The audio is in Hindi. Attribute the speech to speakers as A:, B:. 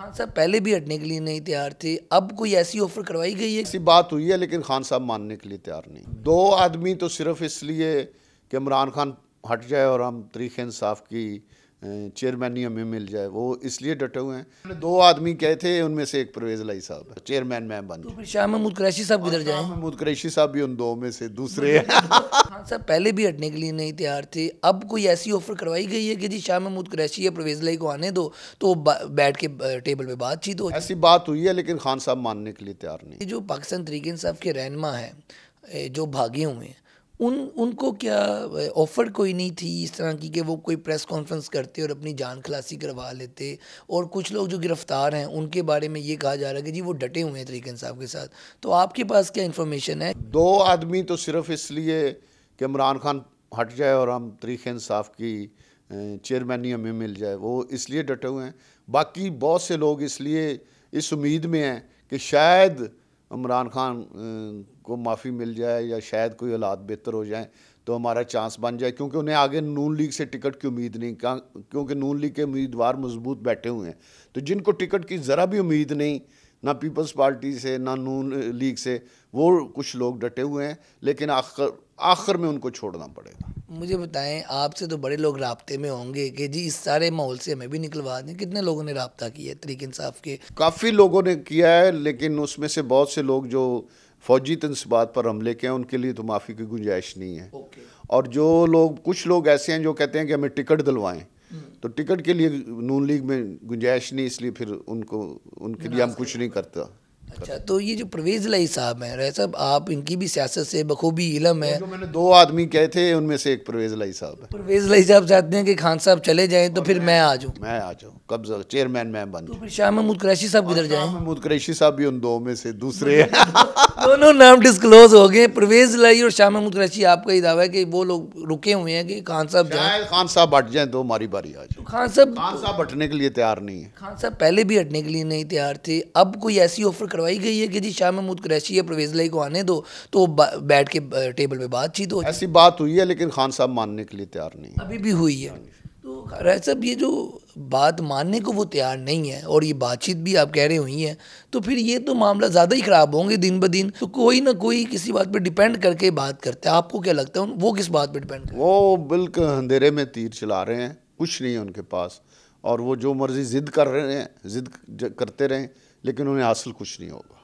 A: खान साहब पहले भी हटने के लिए नहीं तैयार थे अब कोई ऐसी ऑफर करवाई गई है ऐसी बात हुई है लेकिन खान साहब मानने के लिए तैयार नहीं दो आदमी तो सिर्फ इसलिए कि इमरान खान हट जाए
B: और हम तरीक इंसाफ की चेयरमैन हमें मिल जाए वो इसलिए डटे हुए हैं दो आदमी कहे थे उनमें से एक परवेज लाई साहब चेयरमैन मैं बन तो शाह महमूद
A: कुरैशी साहब किधर जाए महमूद
B: कुरैशी साहब भी उन दो में से दूसरे हैं
C: खान साहब पहले भी हटने के लिए नहीं तैयार थे अब
A: कोई ऐसी ऑफर करवाई गई है कि जी शाह महमूद कुरैशी या परवेज लाई को आने दो तो बैठ के टेबल पर बातचीत हो ऐसी बात हुई है लेकिन खान साहब मानने के लिए तैयार नहीं जो पाकिस्तान तरीके साहब के रहनमा
C: है जो भागे हुए हैं उन उनको
A: क्या ऑफ़र कोई नहीं थी इस
C: तरह की कि वो कोई प्रेस कॉन्फ्रेंस करते और अपनी जान खलासी करवा लेते और कुछ लोग जो गिरफ़्तार हैं उनके बारे में ये कहा जा रहा है कि जी वो डटे हुए हैं तरीकन साहब के साथ तो आपके पास क्या इन्फॉर्मेशन
B: है दो आदमी तो सिर्फ इसलिए कि इमरान खान हट जाए और हम तरीक इंसाफ की चेयरमैनी हमें मिल जाए वो इसलिए डटे हुए हैं बाकी बहुत से लोग इसलिए इस उम्मीद में हैं कि शायद इमरान खान को माफ़ी मिल जाए या शायद कोई हालात बेहतर हो जाए तो हमारा चांस बन जाए क्योंकि उन्हें आगे नून लीग से टिकट की उम्मीद नहीं क्योंकि नून लीग के उम्मीदवार मजबूत बैठे हुए हैं तो जिनको टिकट की ज़रा भी उम्मीद नहीं ना पीपल्स पार्टी से ना नून लीग से वो कुछ लोग डटे हुए हैं लेकिन आखिर आखिर में उनको छोड़ना पड़ेगा
C: मुझे बताएं आपसे तो बड़े लोग रबते में होंगे कि जी इस सारे माहौल से हमें भी निकलवा दें कितने लोगों ने रबता किया है तरीके इंसाफ के
B: काफ़ी लोगों ने किया है लेकिन उसमें से बहुत से लोग जो फौजी तनसबात तो पर हमले के हैं उनके लिए तो माफ़ी की गुंजाइश नहीं है और जो लोग कुछ लोग ऐसे हैं जो कहते हैं कि हमें टिकट दिलवाएं हम्म। तो टिकट के लिए नून लीग में गुंजाइश नहीं इसलिए फिर उनको उनके लिए हम कुछ नहीं करता
C: अच्छा तो ये जो परवेज लाई साहब हैं राय साहब आप इनकी भी सियासत से बखूबी इलम है जो
B: मैंने दो आदमी कहे थे उनमें से एक परवेज लाई साहब है
C: परवेज लाई साहब चाहते हैं कि खान साहब चले जाएं तो फिर मैं आ जाऊँ
B: मैं आ जाऊँ कब चेयरमैन मैं बन तो फिर शाह महमूद
C: कुरैशी साहब किधर जाए
B: महमूद कुरैशी साहब भी उन दो में से दूसरे
C: दोनों नाम डिस्क्लोज
A: हो गए परवेज लाई और शाह महमूद कराची आपका ही दावा है कि वो लोग रुके हुए हैं कि खान साहब जाए खान साहब बट जाए तो हमारी बारी आ जाए खान साहब खान साहब हटने के लिए तैयार नहीं है खान साहब पहले भी हटने के लिए नहीं तैयार थे अब कोई ऐसी ऑफर करवाई गई है कि जी शाह महमूद कराची या परवेज लाई को आने दो तो बैठ के टेबल पर बातचीत हो ऐसी बात हुई है लेकिन खान साहब मानने के लिए तैयार नहीं
C: अभी भी हुई है तो राय साहब ये जो बात मानने को वो तैयार नहीं है और ये बातचीत भी आप कह रहे हुई हैं तो फिर ये तो मामला ज़्यादा ही ख़राब होंगे दिन ब दिन तो कोई ना कोई किसी बात पे डिपेंड करके बात करते हैं आपको क्या लगता है वो किस बात पे डिपेंड
B: करते? वो बिल्कुल अंधेरे में तीर चला रहे हैं कुछ नहीं है उनके पास और वो जो मर्ज़ी ज़िद कर रहे हैं ज़िद करते रहें लेकिन उन्हें हासिल कुछ नहीं होगा